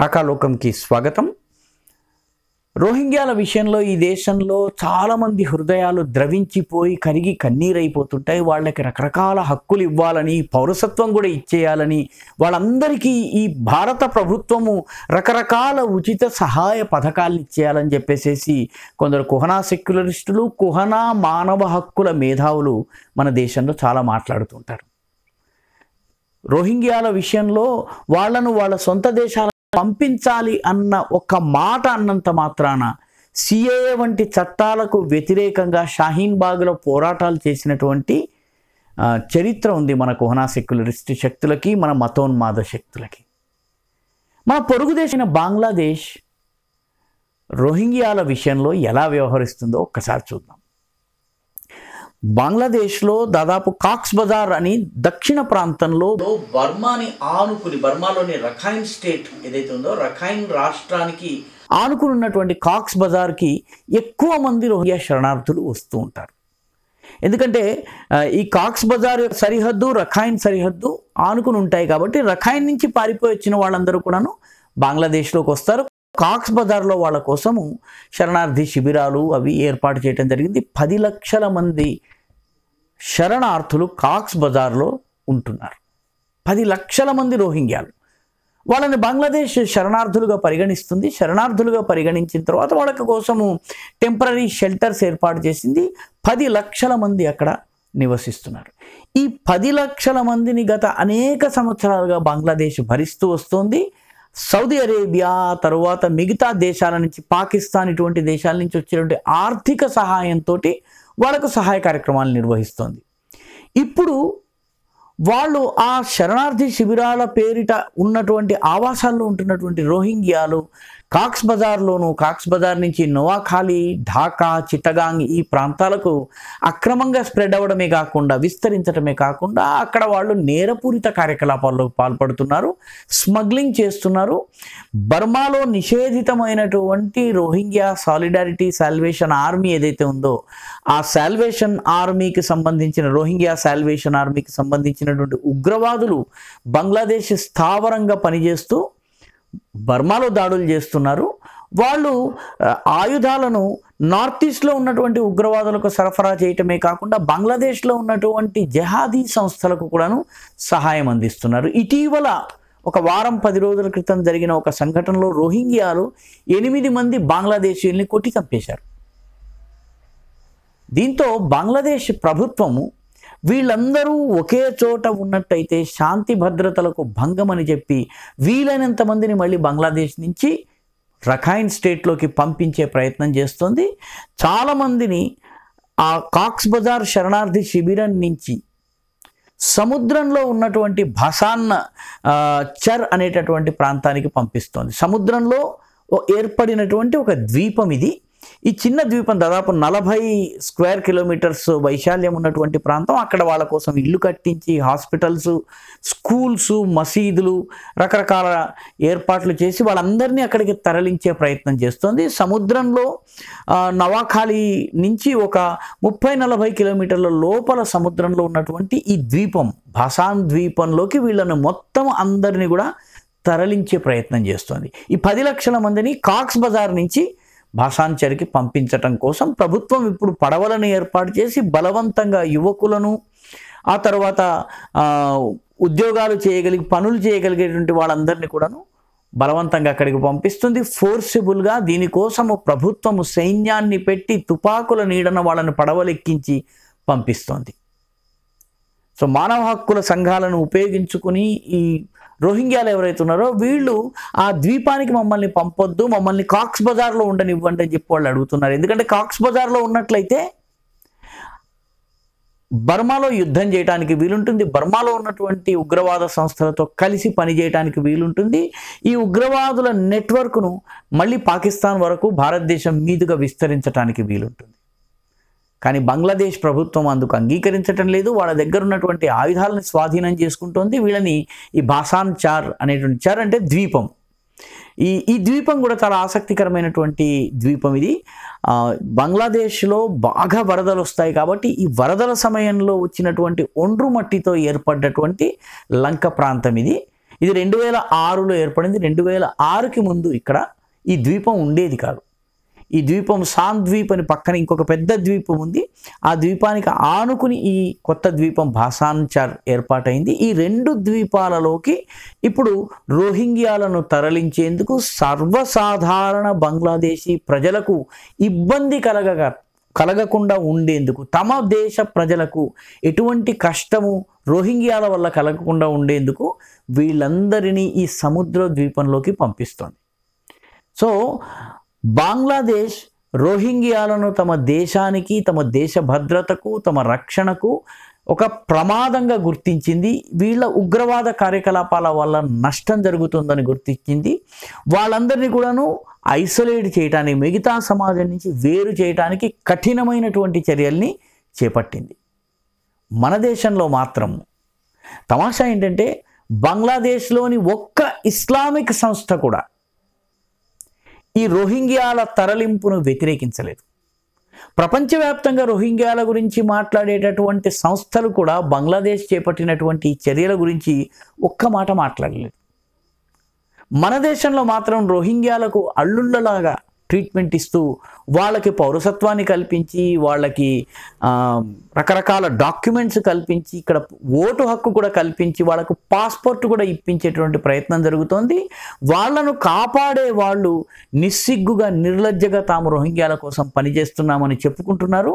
ప్రాకాలోకంకి స్వాగతం రోహింగ్యాల విషయంలో ఈ దేశంలో చాలామంది హృదయాలు ద్రవించిపోయి కరిగి కన్నీరైపోతుంటాయి వాళ్ళకి రకరకాల హక్కులు ఇవ్వాలని పౌరసత్వం కూడా ఇచ్చేయాలని వాళ్ళందరికీ ఈ భారత ప్రభుత్వము రకరకాల ఉచిత సహాయ పథకాలను ఇచ్చేయాలని చెప్పేసేసి కొందరు కుహనా సెక్యులరిస్టులు కుహనా మానవ హక్కుల మేధావులు మన దేశంలో చాలా మాట్లాడుతుంటారు రోహింగ్యాల విషయంలో వాళ్లను వాళ్ళ సొంత దేశాల పంపించాలి అన్న ఒక మాట అన్నంత మాత్రాన సిఏఏ వంటి చట్టాలకు వ్యతిరేకంగా షాహీన్ బాగ్లో పోరాటాలు చేసినటువంటి చరిత్ర ఉంది మన కుహనా సెక్యులరిస్ట్ శక్తులకి మన మతోన్మాద శక్తులకి మన పొరుగు దేశమైన బంగ్లాదేశ్ రోహింగ్యాల విషయంలో ఎలా వ్యవహరిస్తుందో ఒక్కసారి చూద్దాం బంగ్లాదేశ్లో దాదాపు కాక్స్ బజార్ అని దక్షిణ ప్రాంతంలో బర్మాని ఆనుకుని బర్మాలోని రఖాయిన్ స్టేట్ ఏదైతే ఉందో రఖాయిన్ రాష్ట్రానికి ఆనుకుని ఉన్నటువంటి కాక్స్ బజార్కి ఎక్కువ మంది రోహియా శరణార్థులు వస్తూ ఉంటారు ఎందుకంటే ఈ కాక్స్ బజార్ సరిహద్దు రఖాయిన్ సరిహద్దు ఆనుకుని ఉంటాయి కాబట్టి రఖాయిన్ నుంచి పారిపోయి వచ్చిన వాళ్ళందరూ కూడాను బంగ్లాదేశ్లోకి వస్తారు కాక్స్ బజార్లో వాళ్ళ కోసము శరణార్థి శిబిరాలు అవి ఏర్పాటు చేయడం జరిగింది పది లక్షల మంది శరణార్థులు కాక్స్ బజార్లో ఉంటున్నారు పది లక్షల మంది రోహింగ్యాలు వాళ్ళని బంగ్లాదేశ్ శరణార్థులుగా పరిగణిస్తుంది శరణార్థులుగా పరిగణించిన తర్వాత వాళ్ళ కోసము టెంపరీ షెల్టర్స్ ఏర్పాటు చేసింది పది లక్షల మంది అక్కడ నివసిస్తున్నారు ఈ పది లక్షల మందిని గత అనేక సంవత్సరాలుగా బంగ్లాదేశ్ భరిస్తూ వస్తోంది సౌదీ అరేబియా తరువాత మిగతా దేశాల నుంచి పాకిస్తాన్ ఇటువంటి దేశాల నుంచి వచ్చేటువంటి ఆర్థిక సహాయంతో వాళ్ళకు సహాయ కార్యక్రమాలు నిర్వహిస్తోంది ఇప్పుడు వాళ్ళు ఆ శరణార్థి శిబిరాల పేరిట ఉన్నటువంటి ఆవాసాల్లో ఉంటున్నటువంటి రోహింగ్యాలు కాక్స్ బజార్లోను కాక్స్ బజార్ నుంచి నోవాఖాలి ఢాకా చిట్టగాంగ్ ఈ ప్రాంతాలకు అక్రమంగా స్ప్రెడ్ అవ్వడమే కాకుండా విస్తరించడమే కాకుండా అక్కడ వాళ్ళు నేరపూరిత కార్యకలాపాల్లో పాల్పడుతున్నారు స్మగ్లింగ్ చేస్తున్నారు బర్మాలో నిషేధితమైనటువంటి రోహింగ్యా సాలిడారిటీ సాల్వేషన్ ఆర్మీ ఏదైతే ఉందో ఆ శాల్వేషన్ ఆర్మీకి సంబంధించిన రోహింగ్యా శాల్వేషన్ ఆర్మీకి సంబంధించినటువంటి ఉగ్రవాదులు బంగ్లాదేశ్ స్థావరంగా పనిచేస్తూ బర్మాలో దాడులు చేస్తున్నారు వాళ్ళు ఆయుధాలను నార్త్ ఈస్ట్లో ఉన్నటువంటి ఉగ్రవాదులకు సరఫరా చేయటమే కాకుండా బంగ్లాదేశ్లో ఉన్నటువంటి జహాదీ సంస్థలకు కూడాను సహాయం అందిస్తున్నారు ఇటీవల ఒక వారం పది రోజుల క్రితం జరిగిన ఒక సంఘటనలో రోహింగ్యాలు ఎనిమిది మంది బంగ్లాదేశీయుల్ని కొట్టి చంపేశారు దీంతో బంగ్లాదేశ్ ప్రభుత్వము వీళ్ళందరూ ఒకే చోట ఉన్నట్టయితే శాంతి భద్రతలకు భంగం అని చెప్పి వీలైనంత మందిని మళ్ళీ బంగ్లాదేశ్ నుంచి రఖాయిన్ స్టేట్లోకి పంపించే ప్రయత్నం చేస్తుంది చాలామందిని ఆ కాక్స్ బజార్ శరణార్థి శిబిరం నుంచి సముద్రంలో ఉన్నటువంటి భసాన్న చర్ అనేటటువంటి ప్రాంతానికి పంపిస్తోంది సముద్రంలో ఏర్పడినటువంటి ఒక ద్వీపం ఇది ఈ చిన్న ద్వీపం దాదాపు నలభై స్క్వేర్ కిలోమీటర్స్ వైశాల్యం ఉన్నటువంటి ప్రాంతం అక్కడ వాళ్ళ కోసం ఇల్లు కట్టించి హాస్పిటల్స్ స్కూల్స్ మసీదులు రకరకాల ఏర్పాట్లు చేసి వాళ్ళందరినీ అక్కడికి తరలించే ప్రయత్నం చేస్తుంది సముద్రంలో నవాఖాళీ నుంచి ఒక ముప్పై నలభై కిలోమీటర్ల లోపల సముద్రంలో ఉన్నటువంటి ఈ ద్వీపం భాసాన్ ద్వీపంలోకి వీళ్ళను మొత్తం అందరినీ కూడా తరలించే ప్రయత్నం చేస్తుంది ఈ పది లక్షల మందిని కాక్స్ బజార్ నుంచి భాషాంచరికి పంపించటం కోసం ప్రభుత్వం ఇప్పుడు పడవలను ఏర్పాటు చేసి బలవంతంగా యువకులను ఆ తర్వాత ఉద్యోగాలు చేయగలిగి పనులు చేయగలిగేటువంటి వాళ్ళందరినీ కూడాను బలవంతంగా అక్కడికి పంపిస్తుంది ఫోర్సిబుల్గా దీనికోసము ప్రభుత్వము సైన్యాన్ని పెట్టి తుపాకుల నీడన వాళ్ళని పడవలెక్కించి పంపిస్తోంది సో మానవ హక్కుల సంఘాలను ఉపయోగించుకుని ఈ రోహింగ్యాలు ఎవరైతే ఉన్నారో వీళ్ళు ఆ ద్వీపానికి మమ్మల్ని పంపొద్దు మమ్మల్ని కాక్స్ బజార్లో ఉండనివ్వండి అని చెప్పి వాళ్ళు అడుగుతున్నారు ఎందుకంటే కాక్స్ బజార్లో ఉన్నట్లయితే బర్మాలో యుద్ధం చేయడానికి వీలుంటుంది బర్మాలో ఉన్నటువంటి ఉగ్రవాద సంస్థలతో కలిసి పనిచేయడానికి వీలుంటుంది ఈ ఉగ్రవాదుల నెట్వర్క్ను మళ్ళీ పాకిస్తాన్ వరకు భారతదేశం మీదుగా విస్తరించడానికి వీలుంటుంది కానీ బంగ్లాదేశ్ ప్రభుత్వం అందుకు అంగీకరించటం లేదు వాళ్ళ దగ్గర ఉన్నటువంటి ఆయుధాలను స్వాధీనం చేసుకుంటోంది వీళ్ళని ఈ బాసాన్ చార్ అనేటువంటి చార్ అంటే ద్వీపం ఈ ఈ ద్వీపం కూడా చాలా ఆసక్తికరమైనటువంటి ద్వీపం ఇది బంగ్లాదేశ్లో బాగా వరదలు వస్తాయి కాబట్టి ఈ వరదల సమయంలో వచ్చినటువంటి ఒండ్రు మట్టితో ఏర్పడ్డటువంటి లంక ప్రాంతం ఇది ఇది రెండు వేల ఆరులో ఏర్పడింది రెండు వేల ఆరుకి ముందు ఇక్కడ ఈ ద్వీపం ఉండేది కాదు ఈ ద్వీపం సాన్ ద్వీప్ అని పక్కన ఇంకొక పెద్ద ద్వీపం ఉంది ఆ ద్వీపానికి ఆనుకుని ఈ కొత్త ద్వీపం భాషాంచార్ ఏర్పాటైంది ఈ రెండు ద్వీపాలలోకి ఇప్పుడు రోహింగ్యాలను తరలించేందుకు సర్వసాధారణ బంగ్లాదేశీ ప్రజలకు ఇబ్బంది కలగగా కలగకుండా ఉండేందుకు తమ దేశ ప్రజలకు ఎటువంటి కష్టము రోహింగ్యాల వల్ల కలగకుండా ఉండేందుకు వీళ్ళందరినీ ఈ సముద్ర ద్వీపంలోకి పంపిస్తుంది సో బంగ్లాదేశ్ రోహింగ్యాలను తమ దేశానికి తమ దేశ భద్రతకు తమ రక్షణకు ఒక ప్రమాదంగా గుర్తించింది వీళ్ళ ఉగ్రవాద కార్యకలాపాల వల్ల నష్టం జరుగుతుందని గుర్తించింది వాళ్ళందరినీ కూడాను ఐసోలేట్ చేయడానికి మిగతా సమాజం నుంచి వేరు చేయడానికి కఠినమైనటువంటి చర్యల్ని చేపట్టింది మన దేశంలో మాత్రం తమాషా ఏంటంటే బంగ్లాదేశ్లోని ఒక్క ఇస్లామిక్ సంస్థ కూడా ఈ రోహింగ్యాల తరలింపును వ్యతిరేకించలేదు ప్రపంచవ్యాప్తంగా రోహింగ్యాల గురించి మాట్లాడేటటువంటి సంస్థలు కూడా బంగ్లాదేశ్ చేపట్టినటువంటి చర్యల గురించి ఒక్క మాట మాట్లాడలేదు మన దేశంలో మాత్రం రోహింగ్యాలకు అల్లుళ్ళలాగా ట్రీట్మెంట్ ఇస్తూ వాళ్ళకి పౌరసత్వాన్ని కల్పించి వాళ్ళకి రకరకాల డాక్యుమెంట్స్ కల్పించి ఇక్కడ ఓటు హక్కు కూడా కల్పించి వాళ్ళకు పాస్పోర్ట్ కూడా ఇప్పించేటువంటి ప్రయత్నం జరుగుతోంది వాళ్లను కాపాడే వాళ్ళు నిస్సిగ్గుగా నిర్లజ్జగా తాము రోహింగ్యాల కోసం పనిచేస్తున్నామని చెప్పుకుంటున్నారు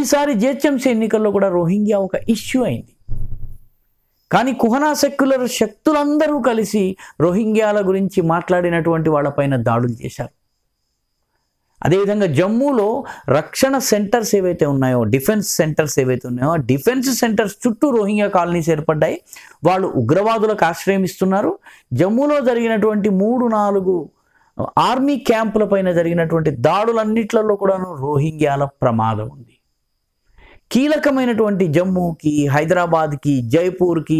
ఈసారి జిహెచ్ఎంసీ ఎన్నికల్లో కూడా రోహింగ్యా ఒక ఇష్యూ అయింది కానీ కుహనా సెక్యులర్ శక్తులందరూ కలిసి రోహింగ్యాల గురించి మాట్లాడినటువంటి వాళ్ళపైన దాడులు చేశారు అదేవిధంగా జమ్మూలో రక్షణ సెంటర్స్ ఏవైతే ఉన్నాయో డిఫెన్స్ సెంటర్స్ ఏవైతే ఉన్నాయో ఆ డిఫెన్స్ సెంటర్స్ చుట్టూ రోహింగ్యా కాలనీస్ ఏర్పడ్డాయి వాళ్ళు ఉగ్రవాదులకు ఆశ్రయం ఇస్తున్నారు జమ్మూలో జరిగినటువంటి మూడు నాలుగు ఆర్మీ క్యాంపుల పైన జరిగినటువంటి దాడులన్నిట్లలో కూడాను రోహింగ్యాల ప్రమాదం ఉంది కీలకమైనటువంటి జమ్మూకి హైదరాబాద్కి జైపూర్కి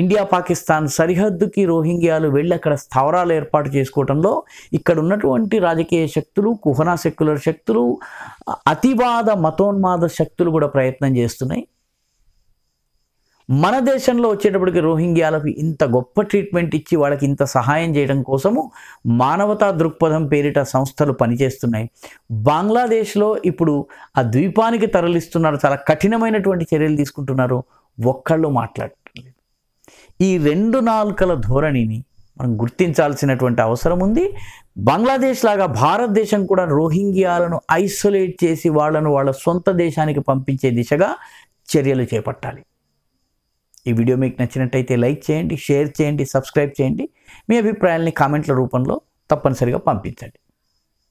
ఇండియా పాకిస్తాన్ సరిహద్దుకి రోహింగ్యాలు వెళ్ళి అక్కడ స్థావరాలు ఏర్పాటు చేసుకోవడంలో ఇక్కడ ఉన్నటువంటి రాజకీయ శక్తులు కుహనా సెక్యులర్ శక్తులు అతివాద మతోన్మాద శక్తులు కూడా ప్రయత్నం చేస్తున్నాయి మన దేశంలో వచ్చేటప్పటికి రోహింగ్యాలకు ఇంత గొప్ప ట్రీట్మెంట్ ఇచ్చి వాళ్ళకి ఇంత సహాయం చేయడం కోసము మానవతా దృక్పథం పేరిట సంస్థలు పనిచేస్తున్నాయి బంగ్లాదేశ్లో ఇప్పుడు ఆ ద్వీపానికి తరలిస్తున్నారు చాలా కఠినమైనటువంటి చర్యలు తీసుకుంటున్నారు ఒక్కళ్ళు మాట్లాడలేదు ఈ రెండు నాలుకల ధోరణిని మనం గుర్తించాల్సినటువంటి అవసరం ఉంది బంగ్లాదేశ్ లాగా భారతదేశం కూడా రోహింగ్యాలను ఐసోలేట్ చేసి వాళ్ళను వాళ్ళ సొంత దేశానికి పంపించే దిశగా చర్యలు చేపట్టాలి ఈ వీడియో మీకు నచ్చినట్టయితే లైక్ చేయండి షేర్ చేయండి సబ్స్క్రైబ్ చేయండి మీ అభిప్రాయాల్ని కామెంట్ల రూపంలో తప్పనిసరిగా పంపించండి